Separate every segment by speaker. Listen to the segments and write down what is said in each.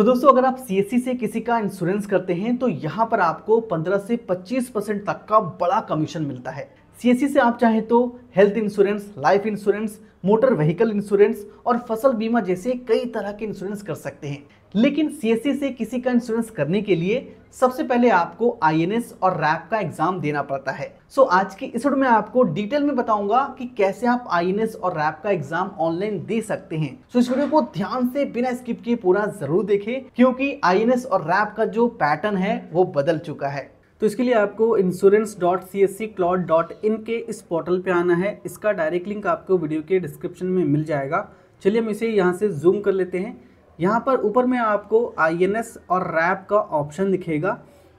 Speaker 1: तो दोस्तों अगर आप सी e से किसी का इंश्योरेंस करते हैं तो यहाँ पर आपको 15 से 25 परसेंट तक का बड़ा कमीशन मिलता है सी e से आप चाहे तो health insurance life insurance motor vehicle insurance और फसल बीमा जैसे कई तरह के इंश्योरेंस कर सकते हैं लेकिन सीएससी e से किसी का इंश्योरेंस करने के लिए सबसे पहले आपको आई और रैप का एग्जाम देना पड़ता है सो so, आज की इस में आपको डिटेल में बताऊंगा कि कैसे आप आई और रैप का एग्जाम ऑनलाइन दे सकते हैं सो so, इस वीडियो को ध्यान से बिना स्किप किए पूरा जरूर देखें क्योंकि आई और रैप का जो पैटर्न है वो बदल चुका है तो इसके लिए आपको insurance dot C S C cloud dot in के इस पोर्टल पे आना है इसका डायरेक्ट लिंक आपको वीडियो के डिस्क्रिप्शन में मिल जाएगा चलिए हम इसे यहाँ से जूम कर लेते हैं यहाँ पर ऊपर में आपको आई और रैप का ऑप्शन दिखेगा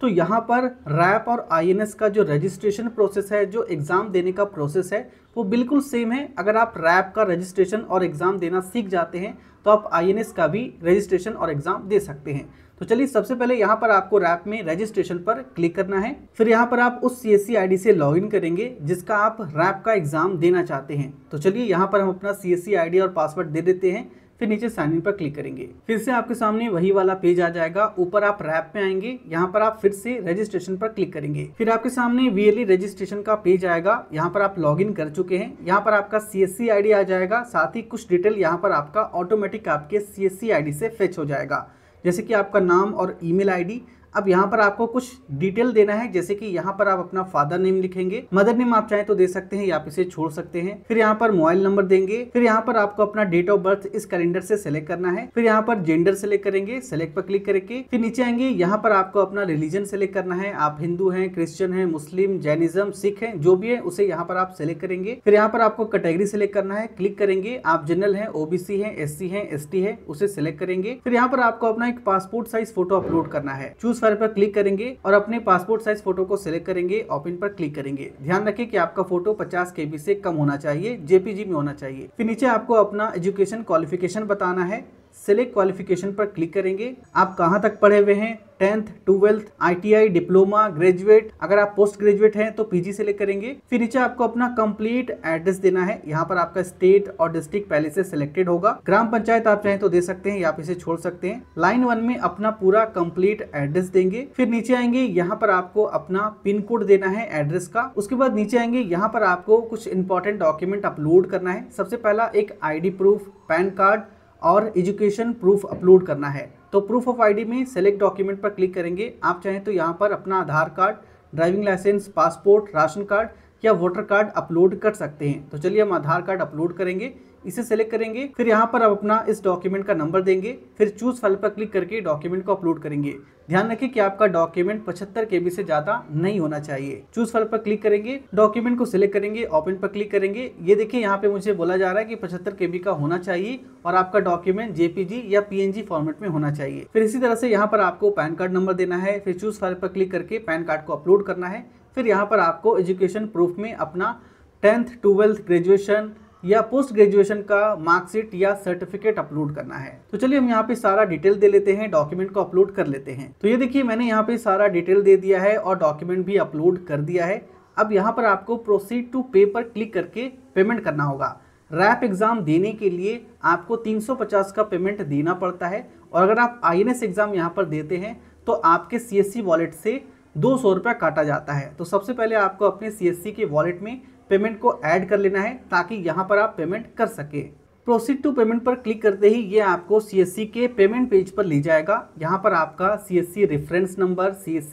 Speaker 1: तो यहाँ पर रैप और आई का जो रजिस्ट्रेशन प्रोसेस है जो एग्ज़ाम देने का प्रोसेस है वो बिल्कुल सेम है अगर आप रैप का रजिस्ट्रेशन और एग्ज़ाम देना सीख जाते हैं तो आप आई का भी रजिस्ट्रेशन और एग्ज़ाम दे सकते हैं तो चलिए सबसे पहले यहाँ पर आपको रैप में रजिस्ट्रेशन पर क्लिक करना है फिर यहाँ पर आप उस सी एस से लॉगिन करेंगे जिसका आप रैप का एग्ज़ाम देना चाहते हैं तो चलिए यहाँ पर हम अपना सी एस और पासवर्ड दे देते हैं फिर नीचे साइन इन पर क्लिक करेंगे फिर से आपके सामने वही वाला पेज आ जाएगा ऊपर आप रैप में आएंगे यहाँ पर आप फिर से रजिस्ट्रेशन पर क्लिक करेंगे फिर आपके सामने वीएलई रजिस्ट्रेशन का पेज आएगा यहाँ पर आप लॉग कर चुके हैं यहाँ पर आपका सी एस आ जाएगा साथ ही कुछ डिटेल यहाँ पर आपका ऑटोमेटिक आपके सी एस से फेच हो जाएगा जैसे कि आपका नाम और ईमेल आईडी अब यहाँ पर आपको कुछ डिटेल देना है जैसे कि यहाँ पर आप अपना फादर नेम लिखेंगे मदर नेम आप चाहे तो दे सकते हैं या आप इसे छोड़ सकते हैं फिर यहाँ पर मोबाइल नंबर देंगे फिर यहाँ पर आपको अपना डेट ऑफ बर्थ इस कैलेंडर से सेलेक्ट करना है फिर यहाँ पर जेंडर सेलेक्ट करेंगे सेलेक्ट पर क्लिक करके फिर नीचे आएंगे यहाँ पर आपको अपना रिलीजन सेलेक्ट करना है आप हिंदू है क्रिश्चियन है मुस्लिम जैनिज्म सिख है जो भी है उसे यहाँ पर आप सेलेक्ट करेंगे फिर यहाँ पर आपको कैटेगरी सेलेक्ट करना है क्लिक करेंगे आप जनरल है ओबीसी है एस है एस है उसे सेलेक्ट करेंगे फिर यहाँ पर आपको अपना एक पासपोर्ट साइज फोटो अपलोड करना है चूज उस पर क्लिक करेंगे और अपने पासपोर्ट साइज फोटो को सिलेक्ट करेंगे ओपन पर क्लिक करेंगे ध्यान रखें कि आपका फोटो 50 बी से कम होना चाहिए जेपीजी में होना चाहिए फिर नीचे आपको अपना एजुकेशन क्वालिफिकेशन बताना है सेलेक्ट क्वालिफिकेशन पर क्लिक करेंगे आप कहाँ तक पढ़े हुए हैं tenth twelfth ITI diploma graduate अगर आप पोस्ट ग्रेजुएट हैं तो पीजी सेलेक्ट करेंगे फिर नीचे आपको अपना कंप्लीट एड्रेस देना है यहाँ पर आपका स्टेट और डिस्ट्रिक्ट पहले से सिलेक्टेड होगा ग्राम पंचायत आप चाहें तो दे सकते हैं या इसे छोड़ सकते हैं लाइन वन में अपना पूरा कम्प्लीट एड्रेस देंगे फिर नीचे आएंगे यहाँ पर आपको अपना पिन कोड देना है एड्रेस का उसके बाद नीचे आएंगे यहाँ पर आपको कुछ इंपॉर्टेंट डॉक्यूमेंट अपलोड करना है सबसे पहला एक आई प्रूफ पैन कार्ड और एजुकेशन प्रूफ अपलोड करना है तो प्रूफ ऑफ आईडी में सेलेक्ट डॉक्यूमेंट पर क्लिक करेंगे आप चाहें तो यहाँ पर अपना Aadhaar card driving licence passport ration card या वोटर कार्ड अपलोड कर सकते हैं तो चलिए हम आधार कार्ड अपलोड करेंगे इसे सेलेक्ट करेंगे फिर यहाँ पर आप अपना इस डॉक्यूमेंट का नंबर देंगे फिर चूज फाइल पर क्लिक करके डॉक्यूमेंट को अपलोड करेंगे ध्यान रखें कि आपका डॉक्यूमेंट पचहत्तर के से ज्यादा नहीं होना चाहिए चूज फाइल पर क्लिक करेंगे डॉक्यूमेंट को सिलेक्ट करेंगे ओपन पर क्लिक करेंगे ये देखिए यहाँ पे मुझे बोला जा रहा है कि पचहत्तर के का होना चाहिए और आपका डॉक्यूमेंट जेपीजी या पीएनजी फॉर्मेट में होना चाहिए फिर इसी तरह से यहाँ पर आपको पैन कार्ड नंबर देना है फिर चूज फाइल पर क्लिक करके पैन कार्ड को अपलोड करना है फिर यहाँ पर आपको एजुकेशन प्रूफ में अपना टेंथ ट्वेल्थ ग्रेजुएशन या पोस्ट ग्रेजुएशन का मार्कशीट या सर्टिफिकेट अपलोड करना है तो चलिए हम यहाँ पे सारा डिटेल दे लेते हैं डॉक्यूमेंट को अपलोड कर लेते हैं तो ये देखिए मैंने यहाँ पे सारा डिटेल दे दिया है और डॉक्यूमेंट भी अपलोड कर दिया है अब यहाँ पर आपको प्रोसीड टू पे पर क्लिक करके पेमेंट करना होगा रैप एग्ज़ाम देने के लिए आपको 350 का पेमेंट देना पड़ता है और अगर आप आई एग्ज़ाम यहाँ पर देते हैं तो आपके सी वॉलेट से दो सौ रुपया काटा जाता है तो सबसे पहले आपको अपने सी के वॉलेट में पेमेंट को ऐड कर लेना है ताकि यहाँ पर आप पेमेंट कर सकें प्रोसीड टू पेमेंट पर क्लिक करते ही ये आपको सी के पेमेंट पेज पर ले जाएगा यहाँ पर आपका C reference number C S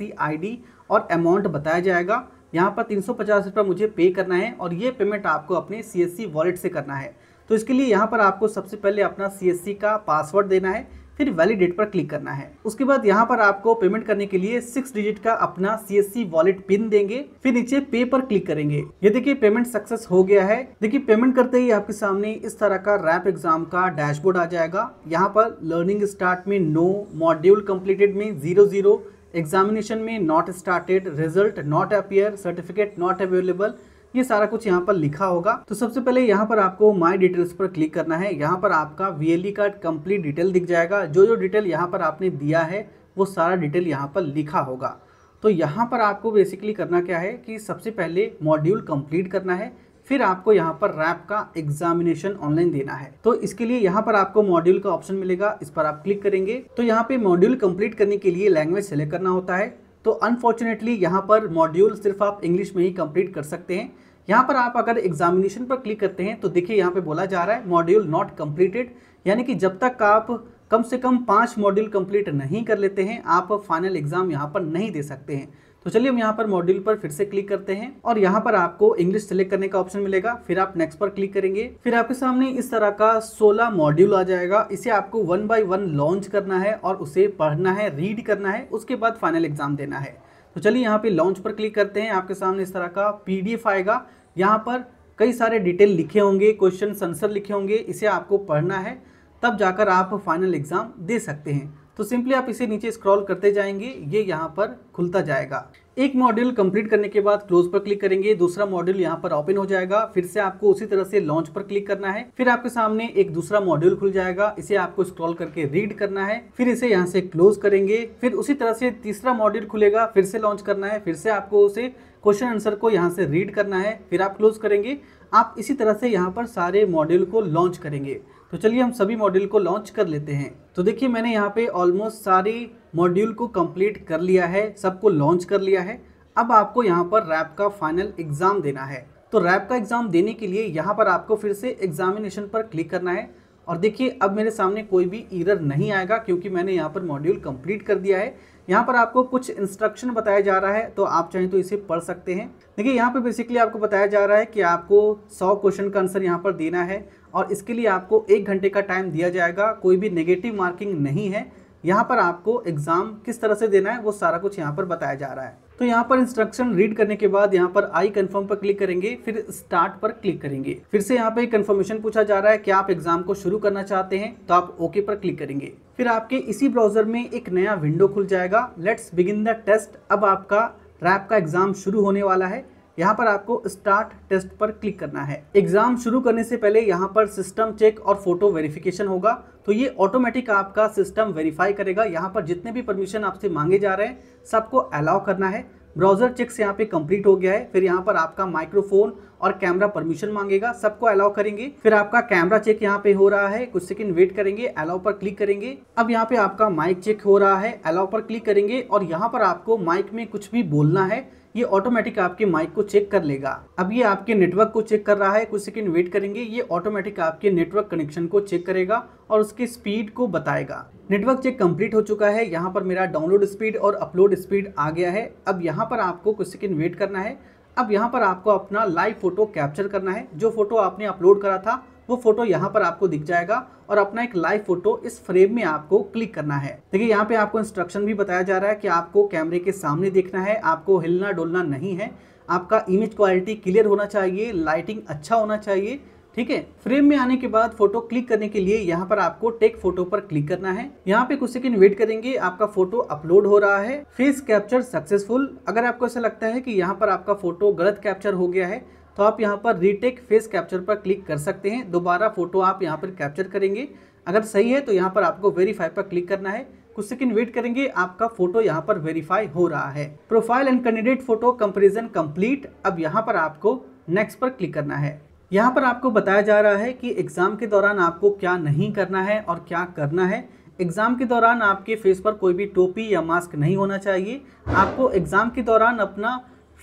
Speaker 1: और अमाउंट बताया जाएगा यहाँ पर तीन सौ मुझे पे करना है और ये पेमेंट आपको अपने सी वॉलेट से करना है तो इसके लिए यहाँ पर आपको सबसे पहले अपना सी का पासवर्ड देना है फिर वैलिडेट पर क्लिक करना है उसके बाद यहाँ पर आपको पेमेंट करने के लिए सिक्स डिजिट का अपना सी वॉलेट पिन देंगे फिर नीचे पे पर क्लिक करेंगे ये देखिए पेमेंट सक्सेस हो गया है देखिए पेमेंट करते ही आपके सामने इस तरह का रैप एग्जाम का डैशबोर्ड आ जाएगा यहाँ पर लर्निंग स्टार्ट में नो मॉड्यूल कम्प्लीटेड में जीरो जीरो एग्जामिनेशन में not started result not appear certificate not available ये सारा कुछ यहाँ पर लिखा होगा तो सबसे पहले यहाँ पर आपको माई डिटेल्स पर क्लिक करना है यहाँ पर आपका वी कार्ड कंप्लीट डिटेल दिख जाएगा जो जो डिटेल यहाँ पर आपने दिया है वो सारा डिटेल यहाँ पर लिखा होगा तो यहाँ पर आपको बेसिकली करना क्या है कि सबसे पहले मॉड्यूल कंप्लीट करना है फिर आपको यहाँ पर रैप का एग्जामिनेशन ऑनलाइन देना है तो इसके लिए यहाँ पर आपको मॉड्यूल का ऑप्शन मिलेगा इस पर आप क्लिक करेंगे तो यहाँ पे मॉड्यूल कंप्लीट करने के लिए लैंग्वेज सेलेक्ट करना होता है तो अनफॉर्चुनेटली यहाँ पर मॉड्यूल सिर्फ आप इंग्लिश में ही कंप्लीट कर सकते हैं यहाँ पर आप अगर एग्जामिनेशन पर क्लिक करते हैं तो देखिए यहाँ पे बोला जा रहा है मॉड्यूल नॉट कंप्लीटेड यानी कि जब तक आप कम से कम पाँच मॉड्यूल कंप्लीट नहीं कर लेते हैं आप फाइनल एग्ज़ाम यहाँ पर नहीं दे सकते हैं तो चलिए हम यहाँ पर मॉड्यूल पर फिर से क्लिक करते हैं और यहाँ पर आपको इंग्लिश सेलेक्ट करने का ऑप्शन मिलेगा फिर आप नेक्स्ट पर क्लिक करेंगे फिर आपके सामने इस तरह का 16 मॉड्यूल आ जाएगा इसे आपको वन बाय वन लॉन्च करना है और उसे पढ़ना है रीड करना है उसके बाद फाइनल एग्जाम देना है तो चलिए यहाँ पे लॉन्च पर क्लिक करते हैं आपके सामने इस तरह का पी आएगा यहाँ पर कई सारे डिटेल लिखे होंगे क्वेश्चन आंसर लिखे होंगे इसे आपको पढ़ना है तब जाकर आप फाइनल एग्ज़ाम दे सकते हैं तो सिंपली आप इसे नीचे स्क्रॉल करते जाएंगे ये यहाँ पर खुलता जाएगा एक मॉड्यूल कंप्लीट करने के बाद क्लोज पर क्लिक करेंगे दूसरा मॉड्यूल यहाँ पर ओपन हो जाएगा फिर से आपको उसी तरह से लॉन्च पर क्लिक करना है फिर आपके सामने एक दूसरा मॉड्यूल खुल जाएगा इसे आपको स्क्रॉल करके रीड करना है फिर इसे यहाँ से क्लोज करेंगे फिर उसी तरह से तीसरा मॉड्यूल खुलेगा फिर से लॉन्च करना है फिर से आपको उसे क्वेश्चन आंसर को यहाँ से रीड करना है फिर आप क्लोज करेंगे आप इसी तरह से यहाँ पर सारे मॉड्यूल को लॉन्च करेंगे तो चलिए हम सभी मॉड्यूल को लॉन्च कर लेते हैं तो देखिए मैंने यहाँ पे ऑलमोस्ट सारे मॉड्यूल को कंप्लीट कर लिया है सबको लॉन्च कर लिया है अब आपको यहाँ पर रैप का फाइनल एग्ज़ाम देना है तो रैप का एग्ज़ाम देने के लिए यहाँ पर आपको फिर से एग्जामिनेशन पर क्लिक करना है और देखिए अब मेरे सामने कोई भी ईरर नहीं आएगा क्योंकि मैंने यहाँ पर मॉड्यूल कंप्लीट कर दिया है यहाँ पर आपको कुछ इंस्ट्रक्शन बताया जा रहा है तो आप चाहें तो इसे पढ़ सकते हैं देखिए यहाँ पर बेसिकली आपको बताया जा रहा है कि आपको सौ क्वेश्चन का आंसर यहाँ पर देना है और इसके लिए आपको एक घंटे का टाइम दिया जाएगा कोई भी नेगेटिव मार्किंग नहीं है यहाँ पर आपको एग्ज़ाम किस तरह से देना है वो सारा कुछ यहाँ पर बताया जा रहा है तो यहाँ पर इंस्ट्रक्शन रीड करने के बाद यहाँ पर आई कन्फर्म पर क्लिक करेंगे फिर स्टार्ट पर क्लिक करेंगे फिर से यहाँ पे कन्फर्मेशन पूछा जा रहा है कि आप एग्जाम को शुरू करना चाहते हैं तो आप ओके पर क्लिक करेंगे फिर आपके इसी ब्राउजर में एक नया विंडो खुल जाएगा लेट्स बिगिन द टेस्ट अब आपका रैप का एग्जाम शुरू होने वाला है यहाँ पर आपको स्टार्ट टेस्ट पर क्लिक करना है एग्ज़ाम शुरू करने से पहले यहाँ पर सिस्टम चेक और फोटो वेरिफिकेशन होगा तो ये ऑटोमेटिक आपका सिस्टम वेरीफाई करेगा यहाँ पर जितने भी परमिशन आपसे मांगे जा रहे हैं सबको अलाउ करना है ब्राउज़र चेक से यहाँ पे कंप्लीट हो गया है फिर यहाँ पर आपका माइक्रोफोन और कैमरा परमिशन मांगेगा सबको अलाउ करेंगे फिर आपका कैमरा चेक यहाँ पे हो रहा है कुछ सेकंड वेट करेंगे अलाउ पर क्लिक करेंगे अब यहाँ पे आपका माइक चेक हो रहा है अलाउ पर क्लिक करेंगे और यहाँ पर आपको माइक में कुछ भी बोलना है ये ऑटोमेटिक आपके माइक को चेक कर लेगा अब ये आपके नेटवर्क को चेक कर रहा है कुछ सेकंड वेट करेंगे ये ऑटोमेटिक आपके नेटवर्क कनेक्शन को चेक करेगा और उसके स्पीड को बताएगा नेटवर्क चेक कंप्लीट हो चुका है यहाँ पर मेरा डाउनलोड स्पीड और अपलोड स्पीड आ गया है अब यहाँ पर आपको कुछ सेकंड वेट करना है अब यहाँ पर आपको अपना लाइव फोटो कैप्चर करना है जो फोटो आपने अपलोड करा था वो फोटो यहाँ पर आपको दिख जाएगा और अपना एक लाइव फोटो इस फ्रेम में आपको क्लिक करना है देखिए यहाँ पे आपको इंस्ट्रक्शन भी बताया जा रहा है कि आपको कैमरे के सामने देखना है आपको हिलना डुलना नहीं है आपका इमेज क्वालिटी क्लियर होना चाहिए लाइटिंग अच्छा होना चाहिए ठीक है फ्रेम में आने के बाद फोटो क्लिक करने के लिए यहाँ पर आपको टेक फोटो पर क्लिक करना है यहाँ पे कुछ सेकंड वेट करेंगे आपका फोटो अपलोड हो रहा है फेस कैप्चर सक्सेसफुल अगर आपको ऐसा लगता है कि यहाँ पर आपका फोटो गलत कैप्चर हो गया है तो आप यहाँ पर रीटेक फेस कैप्चर पर क्लिक कर सकते हैं दोबारा फोटो आप यहाँ पर कैप्चर करेंगे अगर सही है तो यहाँ पर आपको वेरीफाई पर क्लिक करना है कुछ सेकंड वेट करेंगे आपका फोटो यहाँ पर वेरीफाई हो रहा है profile and candidate photo comparison complete अब यहाँ पर आपको नेक्स्ट पर क्लिक करना है यहाँ पर आपको बताया जा रहा है कि एग्ज़ाम के दौरान आपको क्या नहीं करना है और क्या करना है एग्ज़ाम के दौरान आपके फेस पर कोई भी टोपी या मास्क नहीं होना चाहिए आपको एग्ज़ाम के दौरान अपना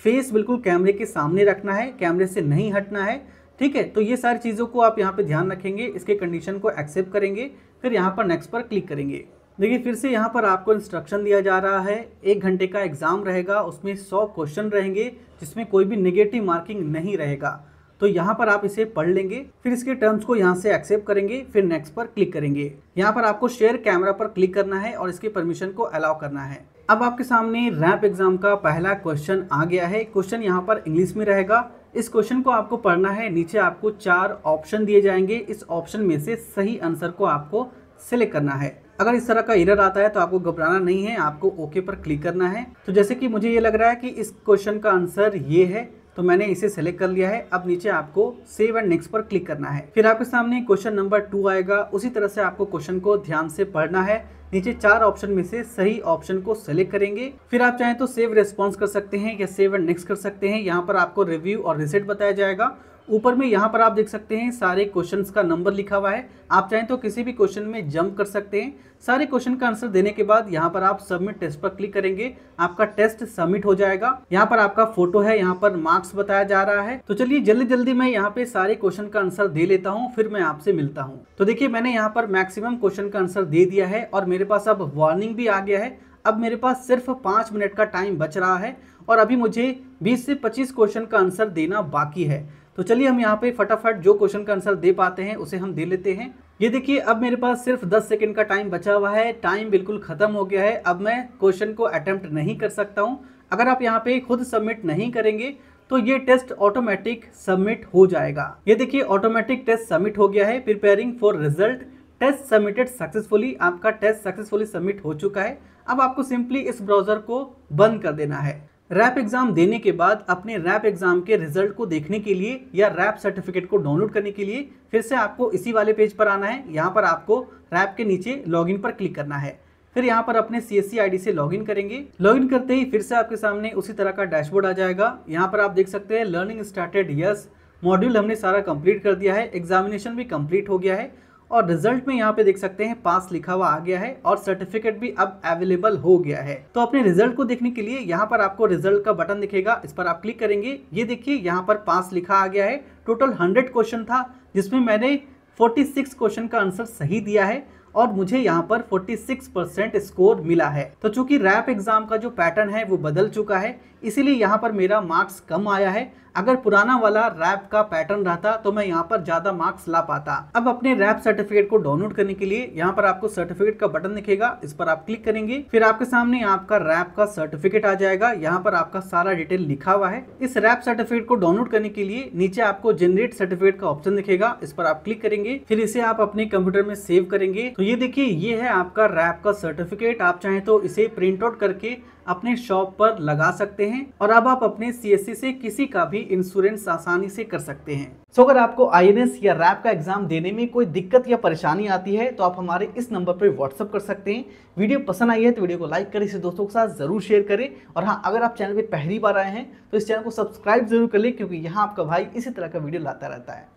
Speaker 1: फेस बिल्कुल कैमरे के सामने रखना है कैमरे से नहीं हटना है ठीक है तो ये सारी चीज़ों को आप यहाँ पे ध्यान रखेंगे इसके कंडीशन को एक्सेप्ट करेंगे फिर यहाँ पर नेक्स्ट पर क्लिक करेंगे देखिए फिर से यहाँ पर आपको इंस्ट्रक्शन दिया जा रहा है एक घंटे का एग्ज़ाम रहेगा उसमें सौ क्वेश्चन रहेंगे जिसमें कोई भी निगेटिव मार्किंग नहीं रहेगा तो यहाँ पर आप इसे पढ़ लेंगे फिर इसके टर्म्स को यहाँ से एक्सेप्ट करेंगे फिर नेक्स्ट पर क्लिक करेंगे यहाँ पर आपको शेयर कैमरा पर क्लिक करना है और इसके परमिशन को अलाउ करना है अब आपके सामने रैप एग्ज़ाम का पहला क्वेश्चन आ गया है क्वेश्चन यहाँ पर इंग्लिश में रहेगा इस क्वेश्चन को आपको पढ़ना है नीचे आपको चार ऑप्शन दिए जाएंगे इस ऑप्शन में से सही आंसर को आपको सेलेक्ट करना है अगर इस तरह का इरर आता है तो आपको घबराना नहीं है आपको ओके पर क्लिक करना है तो जैसे कि मुझे ये लग रहा है कि इस क्वेश्चन का आंसर ये है तो मैंने इसे सेलेक्ट कर लिया है अब नीचे आपको सेव एंड नेक्स्ट पर क्लिक करना है फिर आपके सामने क्वेश्चन नंबर टू आएगा उसी तरह से आपको क्वेश्चन को ध्यान से पढ़ना है नीचे चार ऑप्शन में से सही ऑप्शन को सेलेक्ट करेंगे फिर आप चाहें तो सेव रेस्पॉन्स कर सकते हैं या सेव एंड नेक्स्ट कर सकते हैं यहाँ पर आपको रिव्यू और रिसेट बताया जाएगा ऊपर में यहाँ पर आप देख सकते हैं सारे क्वेश्चंस का नंबर लिखा हुआ है आप चाहें तो किसी भी क्वेश्चन में जंप कर सकते हैं सारे क्वेश्चन का आंसर देने के बाद यहाँ पर आप सबमिट टेस्ट पर क्लिक करेंगे आपका टेस्ट सबमिट हो जाएगा यहाँ पर आपका फोटो है यहाँ पर मार्क्स बताया जा रहा है तो चलिए जल्दी जल्दी मैं यहाँ पे सारे क्वेश्चन का आंसर दे लेता हूँ फिर मैं आपसे मिलता हूँ तो देखिये मैंने यहाँ पर मैक्सिमम क्वेश्चन का आंसर दे दिया है और मेरे पास अब वार्निंग भी आ गया है अब मेरे पास सिर्फ पाँच मिनट का टाइम बच रहा है और अभी मुझे 20 से 25 क्वेश्चन का आंसर देना बाकी है तो चलिए हम यहाँ पे फटाफट जो क्वेश्चन का आंसर दे पाते हैं उसे हम दे लेते हैं ये देखिए अब मेरे पास सिर्फ 10 सेकंड का टाइम बचा हुआ है टाइम बिल्कुल ख़त्म हो गया है अब मैं क्वेश्चन को अटैम्प्ट नहीं कर सकता हूँ अगर आप यहाँ पे खुद सबमिट नहीं करेंगे तो ये टेस्ट ऑटोमेटिक सबमिट हो जाएगा ये देखिए ऑटोमेटिक टेस्ट सबमिट हो गया है preparing for result test submitted successfully आपका टेस्ट सक्सेसफुली सबमिट हो चुका है अब आपको सिंपली इस ब्राउज़र को बंद कर देना है रैप एग्ज़ाम देने के बाद अपने रैप एग्ज़ाम के रिजल्ट को देखने के लिए या रैप सर्टिफिकेट को डाउनलोड करने के लिए फिर से आपको इसी वाले पेज पर आना है यहाँ पर आपको रैप के नीचे लॉगिन पर क्लिक करना है फिर यहाँ पर अपने सी एस से लॉगिन करेंगे लॉगिन करते ही फिर से आपके सामने उसी तरह का डैशबोर्ड आ जाएगा यहाँ पर आप देख सकते हैं लर्निंग स्टार्टेड यस मॉड्यूल हमने सारा कंप्लीट कर दिया है एग्जामिनेशन भी कंप्लीट हो गया है और रिजल्ट में यहाँ पे देख सकते हैं पास लिखा हुआ आ गया है और सर्टिफिकेट भी अब अवेलेबल हो गया है तो अपने रिजल्ट को देखने के लिए यहाँ पर आपको रिजल्ट का बटन दिखेगा इस पर आप क्लिक करेंगे ये देखिए यहाँ पर पास लिखा आ गया है टोटल हंड्रेड क्वेश्चन था जिसमें मैंने फोर्टी सिक्स क्वेश्चन का आंसर सही दिया है और मुझे यहाँ पर 46 परसेंट स्कोर मिला है तो चूंकि रैप एग्जाम का जो पैटर्न है वो बदल चुका है इसीलिए यहाँ पर मेरा मार्क्स कम आया है अगर पुराना वाला रैप का पैटर्न रहता तो मैं यहाँ पर ज्यादा मार्क्स ला पाता अब अपने रैप सर्टिफिकेट को डाउनलोड करने के लिए यहाँ पर आपको सर्टिफिकेट का बटन दिखेगा इस पर आप क्लिक करेंगे फिर आपके सामने आपका रैप का सर्टिफिकेट आ जाएगा यहाँ पर आपका सारा डिटेल लिखा हुआ है इस रैप सर्टिफिकेट को डाउनलोड करने के लिए नीचे आपको जनरेट सर्टिफिकेट का ऑप्शन दिखेगा इस पर आप क्लिक करेंगे फिर इसे आप अपने कंप्यूटर में सेव करेंगे तो ये देखिए ये है आपका रैप का सर्टिफिकेट आप चाहे तो इसे प्रिंट आउट करके अपने शॉप पर लगा सकते हैं और अब आप अपने सी e से किसी का भी भी इंश्योरेंस आसानी से कर सकते हैं सो अगर आपको आईएनएस या रैप का एग्जाम देने में कोई दिक्कत या परेशानी आती है तो आप हमारे इस नंबर पर व्हाट्सअप कर सकते हैं वीडियो पसंद आई है तो वीडियो को लाइक करें इसे दोस्तों के साथ जरूर शेयर करें और हाँ अगर आप चैनल पर पहली बार आए हैं तो इस चैनल को सब्सक्राइब जरूर कर लें क्योंकि यहाँ आपका भाई इसी तरह का वीडियो लाता रहता है